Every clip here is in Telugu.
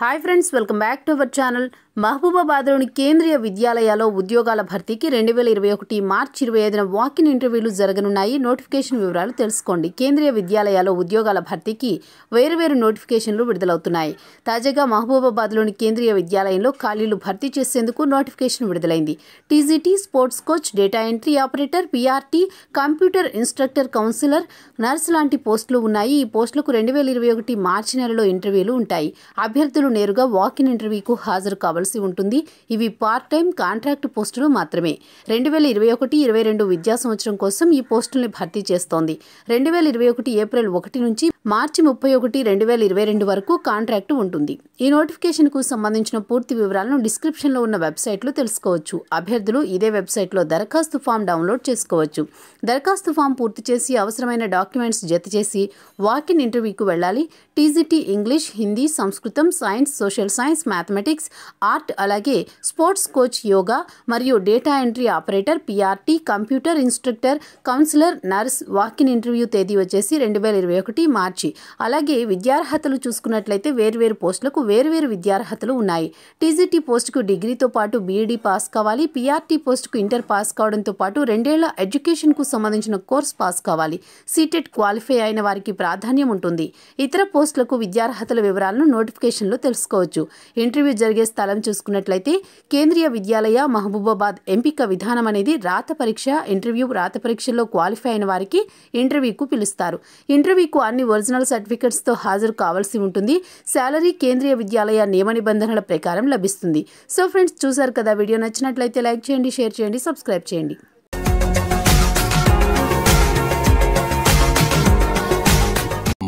hi friends welcome back to our channel మహబూబాబాద్లోని కేంద్రీయ విద్యాలయాల్లో ఉద్యోగాల భర్తీకి రెండు వేల ఇరవై ఒకటి మార్చి ఇరవై ఐదున వాక్ ఇన్ ఇంటర్వ్యూలు జరగనున్నాయి నోటిఫికేషన్ వివరాలు తెలుసుకోండి కేంద్రీయ విద్యాలయాల్లో ఉద్యోగాల భర్తీకి వేరువేరు నోటిఫికేషన్లు విడుదలవుతున్నాయి తాజాగా మహబూబాబాద్లోని కేంద్రీయ విద్యాలయంలో ఖాళీలు భర్తీ చేసేందుకు నోటిఫికేషన్ విడుదలైంది TGT sports coach data entry operator PRT computer instructor counsellor nurse లాంటి పోస్టులు ఉన్నాయి ఈ పోస్టులకు రెండు వేల ఇరవై ఒకటి మార్చి నెలలో ఇంటర్వ్యూలు ఉంటాయి అభ్యర్థులు అభ్యర్థులు నేరుగా వాక్ ఇన్ ఇంటర్వ్యూకు హాజరు కావాల్సి ఉంటుంది ఇవి పార్ట్ టైం కాంట్రాక్ట్ పోస్టులు మాత్రమే రెండు వేల ఇరవై ఒకటి ఇరవై రెండు విద్యా సంవత్సరం కోసం ఈ పోస్టుల్ని భర్తీ చేస్తోంది రెండు వేల ఇరవై ఒకటి ఏప్రిల్ ఒకటి నుంచి మార్చి ముప్పై ఒకటి రెండు వేల ఇరవై రెండు వరకు కాంట్రాక్టు ఉంటుంది ఈ నోటిఫికేషన్కు సంబంధించిన పూర్తి వివరాలను డిస్క్రిప్షన్లో ఉన్న వెబ్సైట్లో తెలుసుకోవచ్చు అభ్యర్థులు ఇదే వెబ్సైట్లో దరఖాస్తు ఫామ్ డౌన్లోడ్ చేసుకోవచ్చు దరఖాస్తు ఫామ్ పూర్తి చేసి అవసరమైన డాక్యుమెంట్స్ జతచేసి వాకిన్ ఇంటర్వ్యూకు వెళ్ళాలి టీజీటీ ఇంగ్లీష్ హిందీ సంస్కృతం science social science mathematics art అలాగే స్పోర్ట్స్ కోచ్ యోగా మరియు data entry operator PRT computer instructor counsellor nurse walk in interview తేదీ వచ్చేసి రెండు వేల ఇరవై ఒకటి మార్చి మార్చి అలాగే విద్యార్హతలు చూసుకున్నట్లయితే వేర్వేరు పోస్టులకు వేర్వేరు విద్యార్హతలు ఉన్నాయి టీజీటీ పోస్టుకు డిగ్రీతో పాటు బీఈడీ పాస్ కావాలి పీఆర్టీ పోస్టుకు ఇంటర్ పాస్ కావడంతో పాటు రెండేళ్ల ఎడ్యుకేషన్కు సంబంధించిన కోర్స్ పాస్ కావాలి సీటెట్ క్వాలిఫై అయిన వారికి ప్రాధాన్యం ఉంటుంది ఇతర పోస్టులకు విద్యార్హతల వివరాలను నోటిఫికేషన్లో తెలుసుకోవచ్చు ఇంటర్వ్యూ జరిగే స్థలం చూసుకున్నట్లయితే కేంద్రీయ విద్యాలయ మహబూబాబాద్ ఎంపిక విధానం అనేది రాత పరీక్ష ఇంటర్వ్యూ రాత పరీక్షల్లో క్వాలిఫై అయిన వారికి ఇంటర్వ్యూకు పిలుస్తారు ఇంటర్వ్యూకు అన్ని ఒరిజినల్ ఒరిజినల్ సర్టిఫికెట్స్తో హాజరు కావాల్సి ఉంటుంది శాలరీ కేంద్రీయ విద్యాలయ నియమ నిబంధనల ప్రకారం లభిస్తుంది సో ఫ్రెండ్స్ చూసారు కదా వీడియో నచ్చినట్లయితే లైక్ చేయండి షేర్ చేయండి సబ్స్క్రైబ్ చేయండి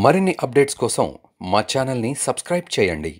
మరిన్ని అప్డేట్స్ కోసం మా ఛానల్ని సబ్స్క్రైబ్ చేయండి